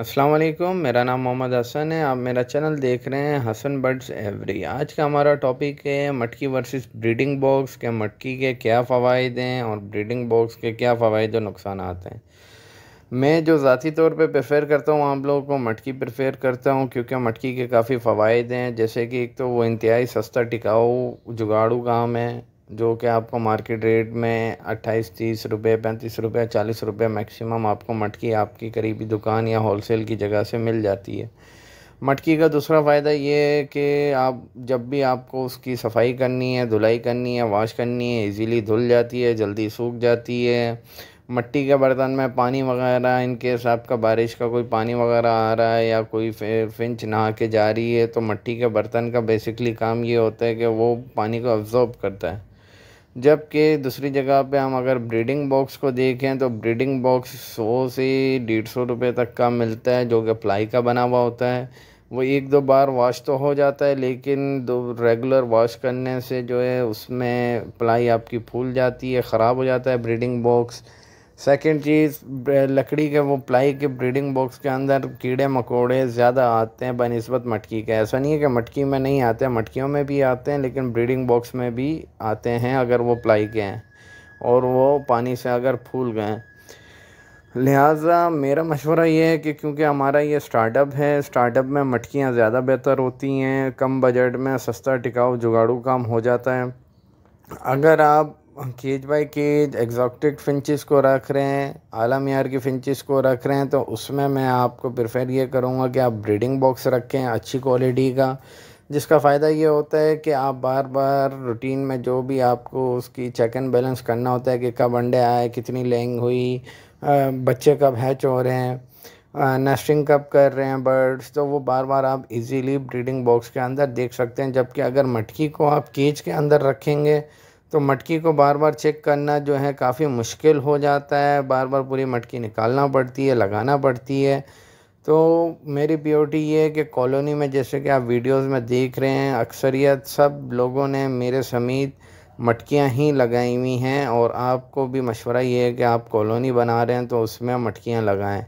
अस्सलाम वालेकुम मेरा नाम मोहम्मद हसन है आप मेरा चैनल देख रहे हैं हसन बर्ड्स एवरी आज का हमारा टॉपिक है मटकी वर्सेस ब्रीडिंग बॉक्स के मटकी के क्या फ़वाद हैं और ब्रीडिंग बॉक्स के क्या फ़वाद और नुकसान हैं मैं जो ज़ाती तौर पे प्रेफर करता हूँ आप लोगों को मटकी प्रेफर करता हूँ क्योंकि मटकी के काफ़ी फ़वाद हैं जैसे कि एक तो वो इंतहाई सस्ता टिकाऊ जुगाड़ू काम है जो कि आपको मार्केट रेट में अट्ठाईस तीस रुपये पैंतीस रुपये चालीस रुपये मैक्सिमम आपको मटकी आपकी करीबी दुकान या होलसेल की जगह से मिल जाती है मटकी का दूसरा फ़ायदा ये है कि आप जब भी आपको उसकी सफाई करनी है धुलाई करनी है वॉश करनी है इजीली धुल जाती है जल्दी सूख जाती है मट्टी के बर्तन में पानी वगैरह इनकेस आपका बारिश का कोई पानी वगैरह आ रहा है या कोई फिंच नहा के जा रही है तो मट्टी के बर्तन का बेसिकली काम ये होता है कि वो पानी को अब्ज़ॉर्ब करता है जबकि दूसरी जगह पे हम अगर ब्रीडिंग बॉक्स को देखें तो ब्रीडिंग बॉक्स सौ से डेढ़ सौ रुपये तक का मिलता है जो कि प्लाई का बना हुआ होता है वो एक दो बार वॉश तो हो जाता है लेकिन दो रेगुलर वॉश करने से जो है उसमें प्लाई आपकी फूल जाती है ख़राब हो जाता है ब्रीडिंग बॉक्स सेकंड चीज़ लकड़ी के वो प्लाई के ब्रीडिंग बॉक्स के अंदर कीड़े मकोड़े ज़्यादा आते हैं बनस्बत मटकी के ऐसा नहीं है कि मटकी में नहीं आते हैं मटकियों में भी आते हैं लेकिन ब्रीडिंग बॉक्स में भी आते हैं अगर वो प्लाई के हैं और वो पानी से अगर फूल गए लिहाजा मेरा मशवरा ये है कि क्योंकि हमारा ये स्टार्टअप है स्टार्टअप में मटकियाँ ज़्यादा बेहतर होती हैं कम बजट में सस्ता टिकाऊ जुगाड़ू काम हो जाता है अगर आप cage by cage exotic finches को रख रहे हैं आला मीर की फिंचेस को रख रहे हैं तो उसमें मैं आपको प्रेफर ये करूँगा कि आप ब्रीडिंग बॉक्स रखें अच्छी क्वालिटी का जिसका फ़ायदा ये होता है कि आप बार बार रूटीन में जो भी आपको उसकी चेक एंड बैलेंस करना होता है कि कब अंडे आए कितनी लेंग हुई बच्चे कब हैच हो रहे हैं नेस्टिंग कब कर रहे हैं बर्ड्स तो वो बार बार आप इजीली ब्रीडिंग बॉक्स के अंदर देख सकते हैं जबकि अगर मटकी को आप केज के अंदर रखेंगे तो मटकी को बार बार चेक करना जो है काफ़ी मुश्किल हो जाता है बार बार पूरी मटकी निकालना पड़ती है लगाना पड़ती है तो मेरी प्योरिटी ये है कि कॉलोनी में जैसे कि आप वीडियोस में देख रहे हैं अक्सरियत सब लोगों ने मेरे समीत मटकियाँ ही लगाई हुई हैं और आपको भी मशवरा ये है कि आप कॉलोनी बना रहे हैं तो उसमें मटकियाँ लगाएँ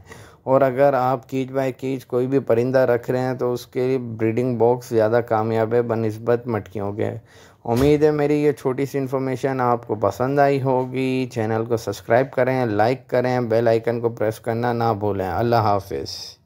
और अगर आप कीच बाय कीच कोई भी परिंदा रख रहे हैं तो उसके ब्रीडिंग बॉक्स ज़्यादा कामयाब है बनस्बत मटकियों के उम्मीद है मेरी ये छोटी सी इन्फॉर्मेशन आपको पसंद आई होगी चैनल को सब्सक्राइब करें लाइक करें बेल आइकन को प्रेस करना ना भूलें अल्लाह हाफिज़